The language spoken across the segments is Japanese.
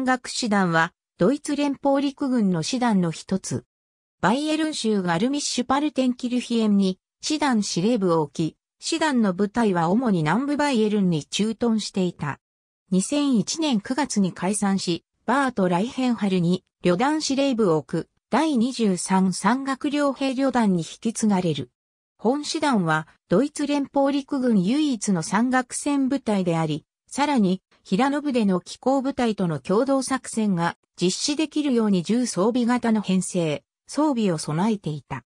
山岳師団は、ドイツ連邦陸軍の師団の一つ。バイエルン州ガルミッシュパルテンキルヒエンに、師団司令部を置き、師団の部隊は主に南部バイエルンに駐屯していた。2001年9月に解散し、バート・ライヘンハルに旅団司令部を置く第23山岳両兵旅団に引き継がれる。本師団はドイツ連邦陸軍唯一の山岳戦部隊であり、さらに平野部での気候部隊との共同作戦が実施できるように重装備型の編成、装備を備えていた。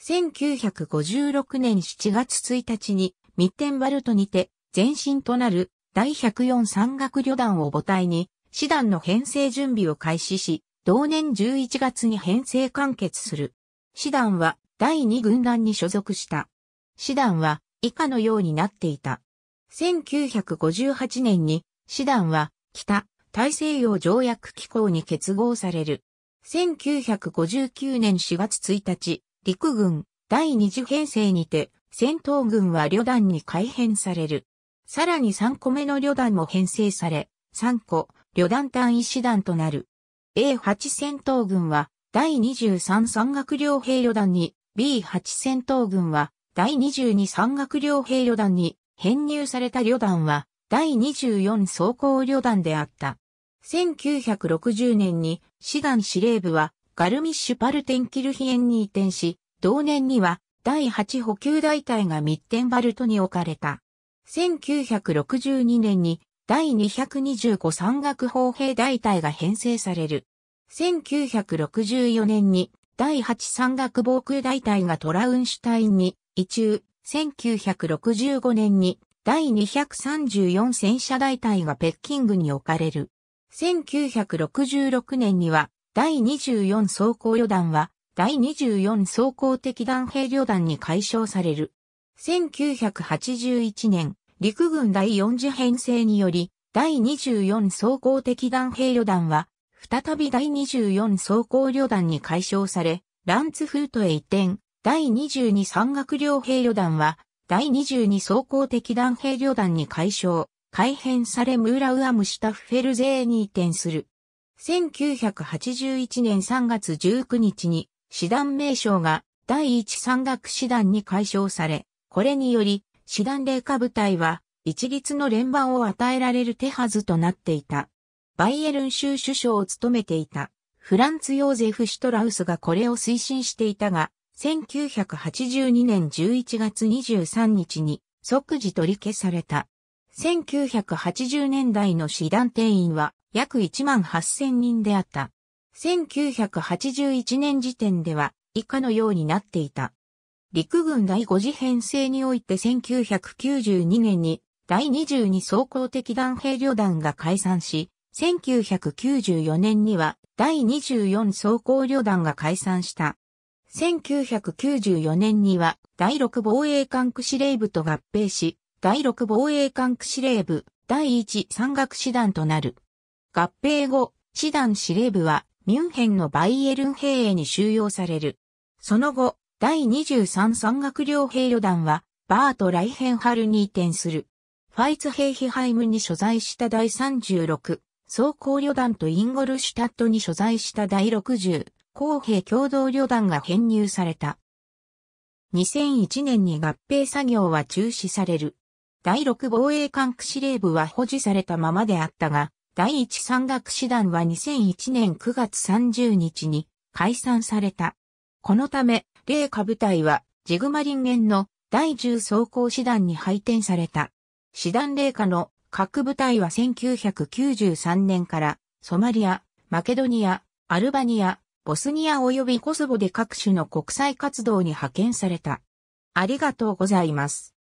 1956年7月1日にミッテンバルトにて前身となる第104山岳旅団を母体に師団の編成準備を開始し、同年11月に編成完結する。師団は第2軍団に所属した。師団は以下のようになっていた。1958年に師団は、北、大西洋条約機構に結合される。1959年4月1日、陸軍第二次編成にて、戦闘軍は旅団に改編される。さらに3個目の旅団も編成され、3個、旅団単位師団となる。A8 戦闘軍は、第23山岳両兵旅団に、B8 戦闘軍は、第22山岳両兵旅団に、編入された旅団は、第24装甲旅団であった。1960年に師団司令部はガルミッシュ・パルテンキルヒエンに移転し、同年には第8補給大隊がミッテンバルトに置かれた。1962年に第225山岳砲兵大隊が編成される。1964年に第8山岳防空大隊がトラウンシュタインに移中、1965年に第234戦車大隊が北京軍に置かれる。1966年には、第24装甲旅団は、第24装甲敵団兵旅団に解消される。1981年、陸軍第4次編成により、第24装甲敵団兵旅団は、再び第24装甲旅団に解消され、ランツフートへ移転、第22山岳両兵旅団は、第22装甲的弾兵旅団に改称、改編されムーラウアムシタフフェルゼーに移転する。1981年3月19日に、師団名称が第一山岳師団に改称され、これにより、師団霊下部隊は、一律の連番を与えられる手はずとなっていた。バイエルン州首相を務めていた、フランツ・ヨーゼフ・シトラウスがこれを推進していたが、1982年11月23日に即時取り消された。1980年代の師団定員は約1万8000人であった。1981年時点では以下のようになっていた。陸軍第5次編成において1992年に第22総甲的弾兵旅団が解散し、1994年には第24総甲旅団が解散した。1994年には第6防衛艦区司令部と合併し、第6防衛艦区司令部第1山岳師団となる。合併後、師団司令部はミュンヘンのバイエルン兵営に収容される。その後、第23山岳両兵旅団はバート・ライヘンハルに移転する。ファイツヘイヒハイムに所在した第36装甲旅団とインゴルシュタットに所在した第60工兵共同旅団が編入された。2001年に合併作業は中止される。第6防衛管区司令部は保持されたままであったが、第1山岳師団は2001年9月30日に解散された。このため、霊下部隊はジグマリン編の第10装甲師団に配転された。師団霊下の各部隊は1993年からソマリア、マケドニア、アルバニア、ボスニア及びコスボで各種の国際活動に派遣された。ありがとうございます。